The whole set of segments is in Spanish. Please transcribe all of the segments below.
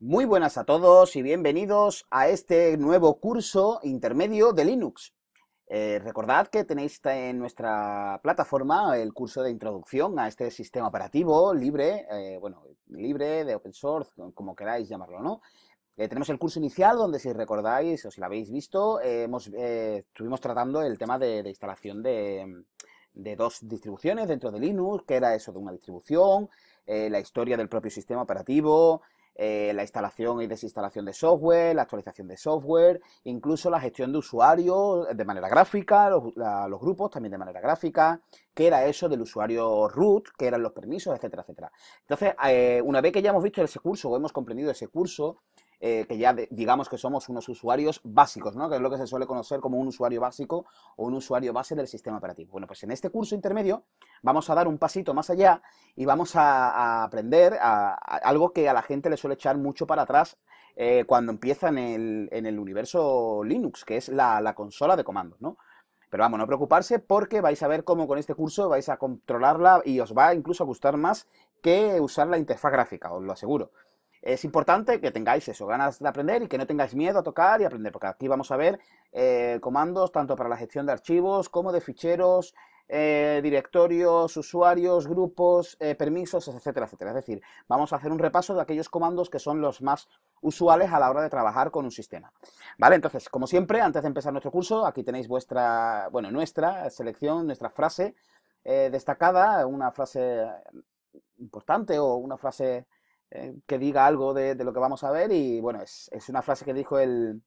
Muy buenas a todos y bienvenidos a este nuevo curso intermedio de Linux. Eh, recordad que tenéis en nuestra plataforma el curso de introducción a este sistema operativo libre, eh, bueno, libre, de open source, como queráis llamarlo, ¿no? Eh, tenemos el curso inicial donde, si recordáis o si lo habéis visto, hemos, estuvimos tratando el tema de, instalación de, dos distribuciones dentro de Linux, que era eso de una distribución, la historia del propio sistema operativo, eh, la instalación y desinstalación de software, la actualización de software, incluso la gestión de usuarios de manera gráfica, los, grupos también de manera gráfica, qué era eso del usuario root, qué eran los permisos, etcétera, etcétera. Entonces, eh, una vez que ya hemos visto ese curso o hemos comprendido ese curso, eh, que ya digamos que somos unos usuarios básicos, ¿no? que es lo que se suele conocer como un usuario básico o un usuario base del sistema operativo. Bueno, pues en este curso intermedio vamos a dar un pasito más allá y vamos a, aprender a, algo que a la gente le suele echar mucho para atrás eh, cuando empieza en el, universo Linux, que es la, la consola de comandos. ¿no? Pero vamos, no preocuparse porque vais a ver cómo con este curso vais a controlarla y os va incluso a gustar más que usar la interfaz gráfica, os lo aseguro es importante que tengáis eso, ganas de aprender y que no tengáis miedo a tocar y aprender, porque aquí vamos a ver eh, comandos tanto para la gestión de archivos como de ficheros, eh, directorios, usuarios, grupos, eh, permisos, etcétera, etcétera. Es decir, vamos a hacer un repaso de aquellos comandos que son los más usuales a la hora de trabajar con un sistema. Vale, entonces, como siempre, antes de empezar nuestro curso, aquí tenéis vuestra, bueno, nuestra selección, nuestra frase destacada, una frase importante o una frase eh, que diga algo de, lo que vamos a ver y bueno, es, una frase que dijo el,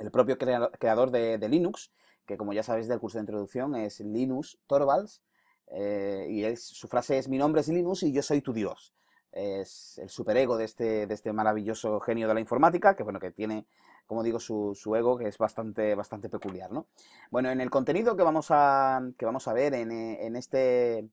el propio creador de, Linux, que como ya sabéis del curso de introducción es Linus Torvalds, eh, y su frase es mi nombre es Linus y yo soy tu Dios. Es el superego de este, de este maravilloso genio de la informática, que bueno, que tiene, como digo, su, ego, que es bastante, bastante peculiar, ¿no? Bueno, en el contenido que vamos a, que vamos a ver en, en este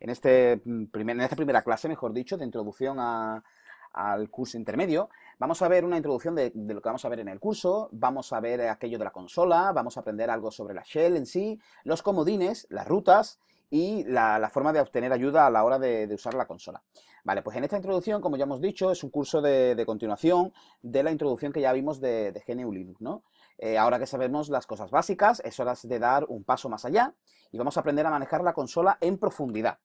este en, esta primera clase, mejor dicho, de introducción al curso intermedio, vamos a ver una introducción de, lo que vamos a ver en el curso, vamos a ver aquello de la consola, vamos a aprender algo sobre la shell en sí, los comodines, las rutas y la, forma de obtener ayuda a la hora de, usar la consola. Vale, pues en esta introducción, como ya hemos dicho, es un curso de, de continuación de la introducción que ya vimos de, GNU Linux, ¿no? Eh, ahora que sabemos las cosas básicas, es hora de dar un paso más allá y vamos a aprender a manejar la consola en profundidad.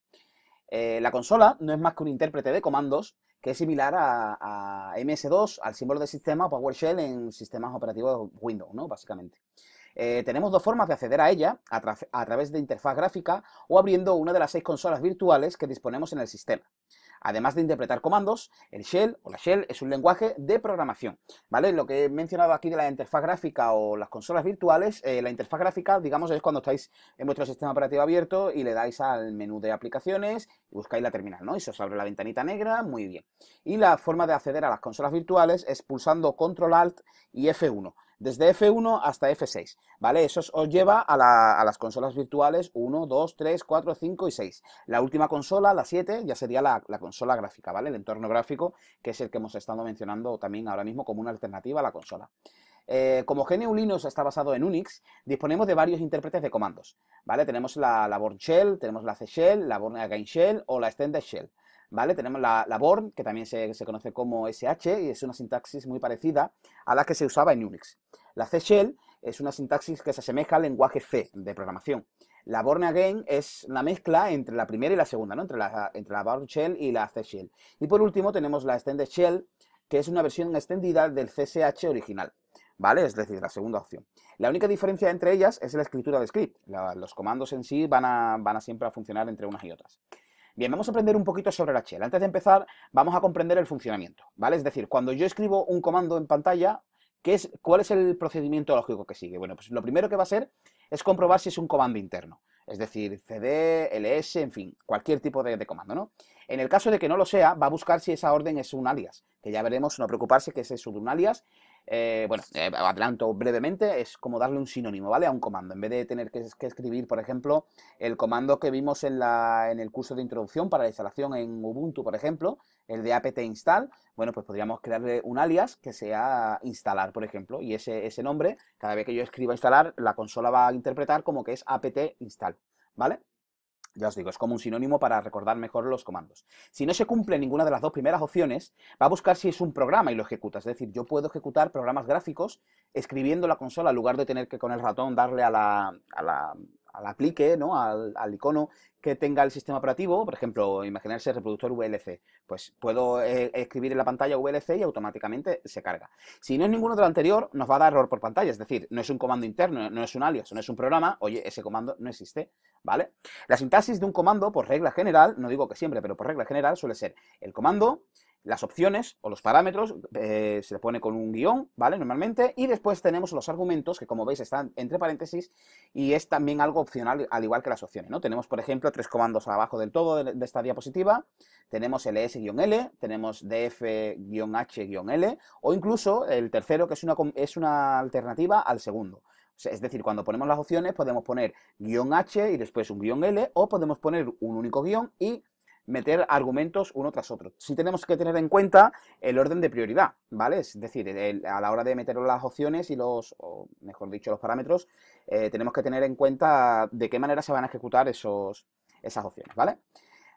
Eh, la consola no es más que un intérprete de comandos que es similar a, MS2, al símbolo de sistema PowerShell en sistemas operativos Windows, ¿no? Básicamente. Eh, tenemos dos formas de acceder a ella, a, través de interfaz gráfica o abriendo una de las seis consolas virtuales que disponemos en el sistema. Además de interpretar comandos, el shell o la shell es un lenguaje de programación. ¿Vale? Lo que he mencionado aquí de la interfaz gráfica o las consolas virtuales, eh, la interfaz gráfica, digamos, es cuando estáis en vuestro sistema operativo abierto y le dais al menú de aplicaciones y buscáis la terminal, ¿no? Y se os abre la ventanita negra, muy bien. Y la forma de acceder a las consolas virtuales es pulsando Control Alt y F1 desde F1 hasta F6, ¿vale? Eso os lleva a, las consolas virtuales 1, 2, 3, 4, 5 y 6. La última consola, la 7, ya sería la, consola gráfica, ¿vale? El entorno gráfico, que es el que hemos estado mencionando también ahora mismo como una alternativa a la consola. Eh, como GNU Linux está basado en Unix, disponemos de varios intérpretes de comandos, ¿vale? Tenemos la, la Born Shell, tenemos la C Shell, la Born Again Shell o la Extended Shell. Tenemos la, Born, que también se, conoce como SH, y es una sintaxis muy parecida a la que se usaba en Unix. La C Shell es una sintaxis que se asemeja al lenguaje C de programación. La Born Again es la mezcla entre la primera y la segunda, Entre la, entre la Born Shell y la C Shell. Y por último tenemos la Extended Shell, que es una versión extendida del CSH original. ¿vale? Es decir, la segunda opción. La única diferencia entre ellas es la escritura de script. los comandos en sí van a, van a siempre a funcionar entre unas y otras. Bien, vamos a aprender un poquito sobre la shell. Antes de empezar, vamos a comprender el funcionamiento, ¿vale? Es decir, cuando yo escribo un comando en pantalla, ¿qué es, ¿cuál es el procedimiento lógico que sigue? Bueno, pues lo primero que va a ser es comprobar si es un comando interno. Es decir, CD, LS, en fin, cualquier tipo de, de, comando, ¿no? En el caso de que no lo sea, va a buscar si esa orden es un alias, que ya veremos, no preocuparse que ese es un alias, eh, bueno, eh, adelanto brevemente, es como darle un sinónimo, ¿vale? A un comando. En vez de tener que, escribir, por ejemplo, el comando que vimos en, la, en, el curso de introducción para la instalación en Ubuntu, por ejemplo, el de apt install, bueno, pues podríamos crearle un alias que sea instalar, por ejemplo, y ese, ese nombre, cada vez que yo escriba instalar, la consola va a interpretar como que es apt install, ¿vale? Ya os digo, es como un sinónimo para recordar mejor los comandos. Si no se cumple ninguna de las dos primeras opciones, va a buscar si es un programa y lo ejecuta. Es decir, yo puedo ejecutar programas gráficos escribiendo la consola en lugar de tener que con el ratón darle a la, a la, al aplique, ¿no? Al, icono que tenga el sistema operativo, por ejemplo, imaginarse el reproductor VLC, pues puedo eh, escribir en la pantalla VLC y automáticamente se carga. Si no es ninguno de lo anterior, nos va a dar error por pantalla, es decir, no es un comando interno, no es un alias, no es un programa, oye, ese comando no existe, ¿vale? La sintaxis de un comando, por regla general, no digo que siempre, pero por regla general suele ser el comando, las opciones o los parámetros, eh, se le pone con un guión, ¿vale? Normalmente, y después tenemos los argumentos, que como veis están entre paréntesis, y es también algo opcional, al igual que las opciones, ¿no? Tenemos, por ejemplo, tres comandos abajo del todo de, esta diapositiva, tenemos ls-l, tenemos df-h-l, o incluso el tercero, que es una, es una alternativa al segundo. Es decir, cuando ponemos las opciones podemos poner guión H y después un guión L o podemos poner un único guión y meter argumentos uno tras otro. Sí tenemos que tener en cuenta el orden de prioridad, ¿vale? Es decir, a la hora de meter las opciones y los, o mejor dicho, los parámetros, eh, tenemos que tener en cuenta de qué manera se van a ejecutar esos, esas opciones, ¿vale?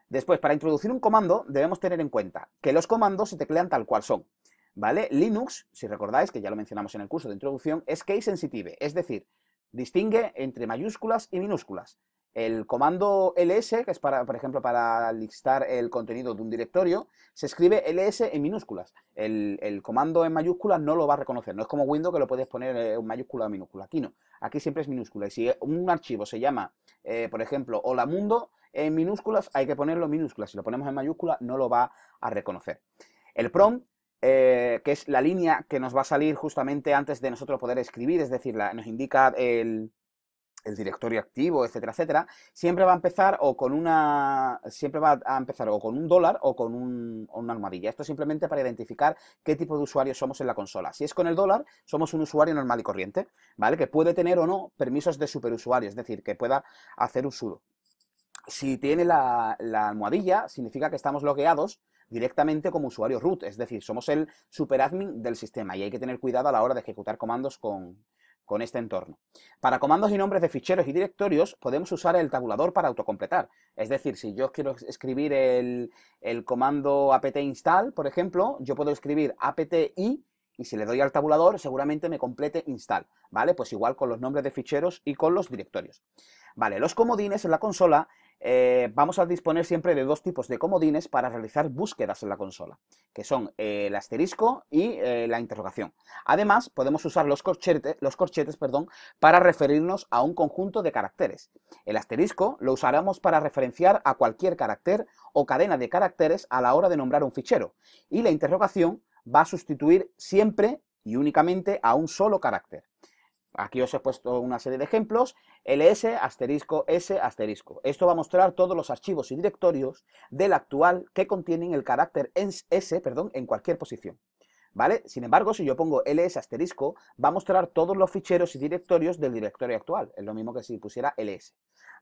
Después, para introducir un comando, debemos tener en cuenta que los comandos se teclean tal cual son, ¿vale? Linux, si recordáis, que ya lo mencionamos en el curso de introducción, es case sensitive, es decir, distingue entre mayúsculas y minúsculas. El comando ls, que es para, por ejemplo, para listar el contenido de un directorio, se escribe ls en minúsculas. El, comando en mayúsculas no lo va a reconocer. No es como Windows que lo puedes poner eh, en mayúscula o minúscula. Aquí no. Aquí siempre es minúscula. Y si un archivo se llama, eh, por ejemplo, hola mundo, en minúsculas hay que ponerlo en minúsculas. Si lo ponemos en mayúscula no lo va a reconocer. El prompt eh, que es la línea que nos va a salir justamente antes de nosotros poder escribir, es decir, nos indica el, el directorio activo, etcétera, etcétera, siempre va a empezar o con una siempre va a empezar o con un dólar o con un, una almohadilla. Esto simplemente para identificar qué tipo de usuario somos en la consola. Si es con el dólar, somos un usuario normal y corriente, ¿vale? Que puede tener o no permisos de superusuario, es decir, que pueda hacer sudo. Si tiene la, la almohadilla, significa que estamos logueados directamente como usuario root, es decir, somos el superadmin del sistema y hay que tener cuidado a la hora de ejecutar comandos con, con este entorno. Para comandos y nombres de ficheros y directorios podemos usar el tabulador para autocompletar. Es decir, si yo quiero escribir el, el comando apt install, por ejemplo, yo puedo escribir apt i y si le doy al tabulador seguramente me complete install, ¿vale? Pues igual con los nombres de ficheros y con los directorios. Vale, los comodines en la consola eh, vamos a disponer siempre de dos tipos de comodines para realizar búsquedas en la consola, que son eh, el asterisco y eh, la interrogación. Además, podemos usar los, los corchetes perdón, para referirnos a un conjunto de caracteres. El asterisco lo usaremos para referenciar a cualquier carácter o cadena de caracteres a la hora de nombrar un fichero, y la interrogación va a sustituir siempre y únicamente a un solo carácter. Aquí os he puesto una serie de ejemplos, ls asterisco s asterisco. Esto va a mostrar todos los archivos y directorios del actual que contienen el carácter s, perdón, en cualquier posición. ¿Vale? Sin embargo, si yo pongo ls asterisco, va a mostrar todos los ficheros y directorios del directorio actual. Es lo mismo que si pusiera ls.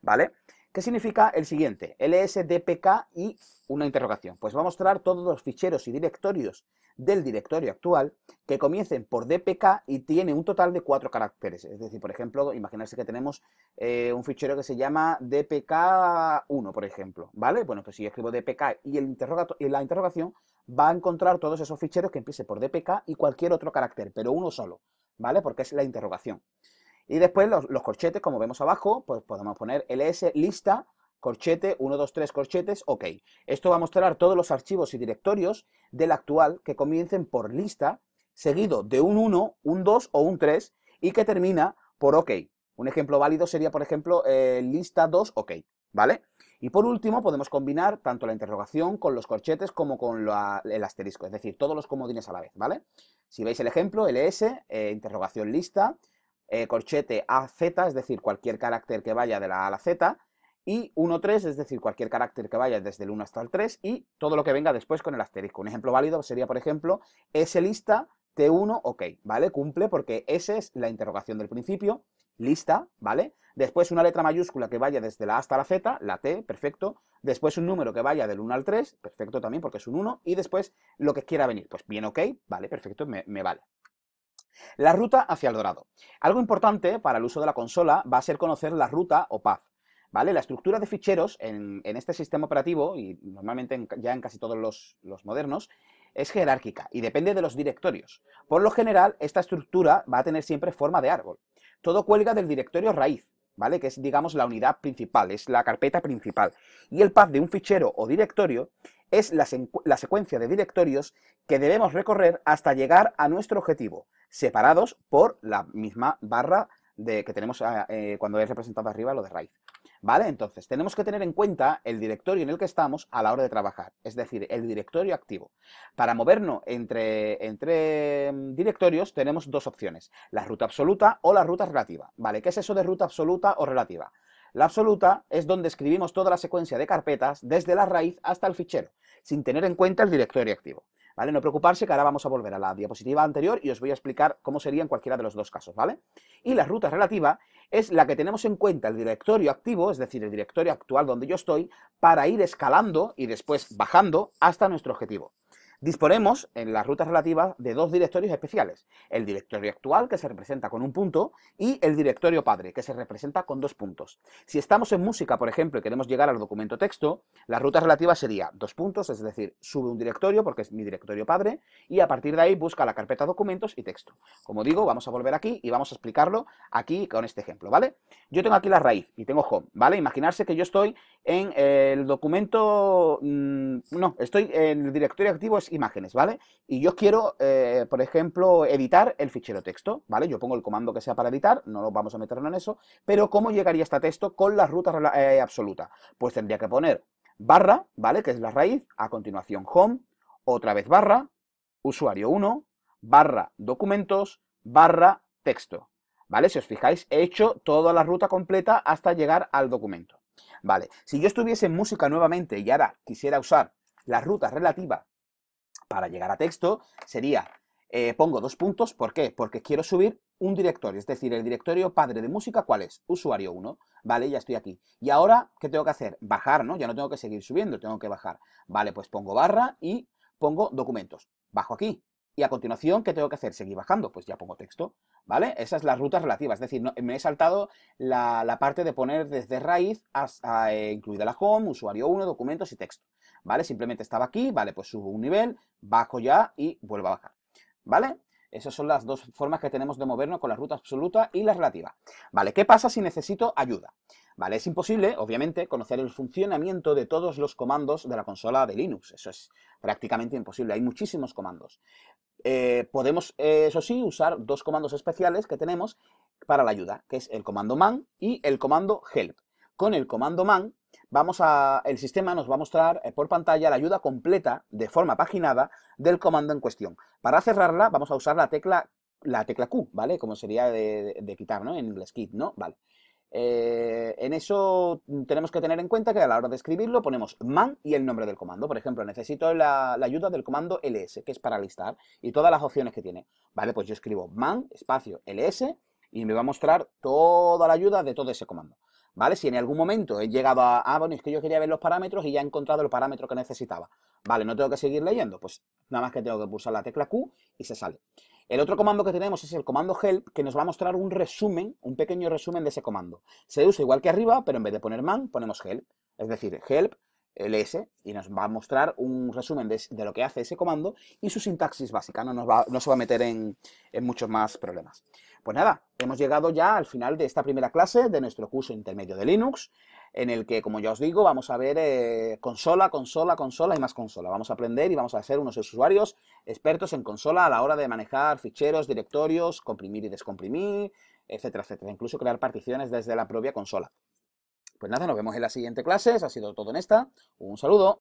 ¿Vale? ¿Qué significa el siguiente? LSDPK y una interrogación. Pues va a mostrar todos los ficheros y directorios del directorio actual que comiencen por DPK y tiene un total de cuatro caracteres. Es decir, por ejemplo, imaginarse que tenemos eh, un fichero que se llama DPK1, por ejemplo. ¿Vale? Bueno, pues si yo escribo DPK y, y la interrogación, va a encontrar todos esos ficheros que empiecen por DPK y cualquier otro carácter, pero uno solo. ¿Vale? Porque es la interrogación. Y después los, corchetes, como vemos abajo, pues podemos poner ls lista, corchete, 1, 2, 3 corchetes, ok. Esto va a mostrar todos los archivos y directorios del actual que comiencen por lista, seguido de un 1, un 2 o un 3 y que termina por ok. Un ejemplo válido sería, por ejemplo, eh, lista 2, ok, ¿vale? Y por último, podemos combinar tanto la interrogación con los corchetes como con el asterisco, es decir, todos los comodines a la vez, ¿vale? Si veis el ejemplo, ls, eh, interrogación lista, eh, corchete AZ, es decir, cualquier carácter que vaya de la A a la Z, y 1, 3, es decir, cualquier carácter que vaya desde el 1 hasta el 3, y todo lo que venga después con el asterisco. Un ejemplo válido sería, por ejemplo, S lista, T1, ok, ¿vale? Cumple porque S es la interrogación del principio, lista, ¿vale? Después una letra mayúscula que vaya desde la A hasta la Z, la T, perfecto. Después un número que vaya del 1 al 3, perfecto también porque es un 1. Y después lo que quiera venir, pues bien, ok, vale, perfecto, me vale. La ruta hacia el dorado. Algo importante para el uso de la consola va a ser conocer la ruta o path. ¿Vale? La estructura de ficheros en, este sistema operativo, y normalmente ya en casi todos los, los modernos, es jerárquica y depende de los directorios. Por lo general, esta estructura va a tener siempre forma de árbol. Todo cuelga del directorio raíz, ¿vale? Que es, digamos, la unidad principal, es la carpeta principal. Y el path de un fichero o directorio es la, secuencia de directorios que debemos recorrer hasta llegar a nuestro objetivo, separados por la misma barra de, que tenemos ah, eh, cuando es representado arriba lo de raíz. ¿Vale? Entonces, tenemos que tener en cuenta el directorio en el que estamos a la hora de trabajar, es decir, el directorio activo. Para movernos entre, entre mm, directorios tenemos dos opciones, la ruta absoluta o la ruta relativa. ¿Vale? ¿Qué es eso de ruta absoluta o relativa? La absoluta es donde escribimos toda la secuencia de carpetas desde la raíz hasta el fichero, sin tener en cuenta el directorio activo. ¿Vale? No preocuparse que ahora vamos a volver a la diapositiva anterior y os voy a explicar cómo sería en cualquiera de los dos casos, ¿vale? Y la ruta relativa es la que tenemos en cuenta el directorio activo, es decir, el directorio actual donde yo estoy, para ir escalando y después bajando hasta nuestro objetivo. Disponemos en las rutas relativas de dos directorios especiales, el directorio actual, que se representa con un punto, y el directorio padre, que se representa con dos puntos. Si estamos en música, por ejemplo, y queremos llegar al documento texto, la ruta relativa sería dos puntos, es decir, sube un directorio, porque es mi directorio padre, y a partir de ahí busca la carpeta documentos y texto. Como digo, vamos a volver aquí y vamos a explicarlo aquí con este ejemplo, ¿vale? Yo tengo aquí la raíz y tengo home, ¿vale? Imaginarse que yo estoy en el documento... Mm, no, estoy en el directorio activo imágenes, ¿vale? Y yo quiero, eh, por ejemplo, editar el fichero texto, ¿vale? Yo pongo el comando que sea para editar, no lo vamos a meter en eso, pero ¿cómo llegaría este texto con la ruta eh, absoluta? Pues tendría que poner barra, ¿vale? Que es la raíz, a continuación home, otra vez barra, usuario 1, barra documentos, barra texto, ¿vale? Si os fijáis, he hecho toda la ruta completa hasta llegar al documento. Vale, si yo estuviese en música nuevamente y ahora quisiera usar la ruta relativa para llegar a texto sería, eh, pongo dos puntos, ¿por qué? Porque quiero subir un directorio, es decir, el directorio padre de música, ¿cuál es? Usuario 1, ¿vale? Ya estoy aquí. Y ahora, ¿qué tengo que hacer? Bajar, ¿no? Ya no tengo que seguir subiendo, tengo que bajar. Vale, pues pongo barra y pongo documentos. Bajo aquí. Y a continuación, ¿qué tengo que hacer? Seguir bajando, pues ya pongo texto. ¿vale? Esa es las rutas relativas, es decir, me he saltado la, parte de poner desde raíz hasta eh, incluida la home, usuario 1, documentos y texto, ¿vale? Simplemente estaba aquí, ¿vale? Pues subo un nivel, bajo ya y vuelvo a bajar, ¿vale? Esas son las dos formas que tenemos de movernos con la ruta absoluta y la relativa. ¿Vale? ¿Qué pasa si necesito ayuda? ¿Vale? Es imposible, obviamente, conocer el funcionamiento de todos los comandos de la consola de Linux. Eso es prácticamente imposible. Hay muchísimos comandos. Eh, podemos, eh, eso sí, usar dos comandos especiales que tenemos para la ayuda, que es el comando man y el comando help. Con el comando man, vamos a, el sistema nos va a mostrar eh, por pantalla la ayuda completa de forma paginada del comando en cuestión. Para cerrarla, vamos a usar la tecla, la tecla Q, ¿vale? Como sería de, quitar, ¿no? En inglés, quit, ¿no? Vale. Eh, en eso tenemos que tener en cuenta que a la hora de escribirlo ponemos man y el nombre del comando. Por ejemplo, necesito la, la, ayuda del comando ls, que es para listar, y todas las opciones que tiene. Vale, pues yo escribo man, espacio, ls, y me va a mostrar toda la ayuda de todo ese comando. ¿Vale? Si en algún momento he llegado a, ah, bueno, es que yo quería ver los parámetros y ya he encontrado el parámetro que necesitaba. Vale, no tengo que seguir leyendo, pues nada más que tengo que pulsar la tecla Q y se sale. El otro comando que tenemos es el comando help, que nos va a mostrar un resumen, un pequeño resumen de ese comando. Se usa igual que arriba, pero en vez de poner man, ponemos help. Es decir, help ls y nos va a mostrar un resumen de, lo que hace ese comando y su sintaxis básica, no, nos va, se va a meter en, en, muchos más problemas. Pues nada, hemos llegado ya al final de esta primera clase de nuestro curso intermedio de Linux en el que, como ya os digo, vamos a ver eh, consola, consola, consola y más consola. Vamos a aprender y vamos a ser unos usuarios expertos en consola a la hora de manejar ficheros, directorios, comprimir y descomprimir, etcétera, etcétera. Incluso crear particiones desde la propia consola. Pues nada, nos vemos en la siguiente clase. Ha sido todo en esta. Un saludo.